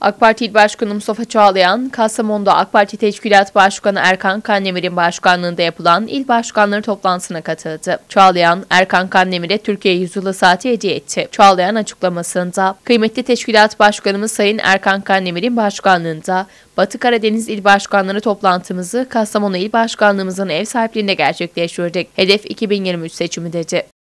AK Parti İl Başkanı Mustafa Çağlayan, Kastamonu'da AK Parti Teşkilat Başkanı Erkan Kandemir'in başkanlığında yapılan il başkanları toplantısına katıldı. Çağlayan, Erkan Kandemir'e Türkiye Yüzyılı Saati hediye etti. Çağlayan açıklamasında, kıymetli Teşkilat Başkanımız Sayın Erkan Kandemir'in başkanlığında Batı Karadeniz İl Başkanları toplantımızı Kastamonu İl Başkanlığımızın ev sahipliğinde gerçekleştirdik. Hedef 2023 seçimi dedi.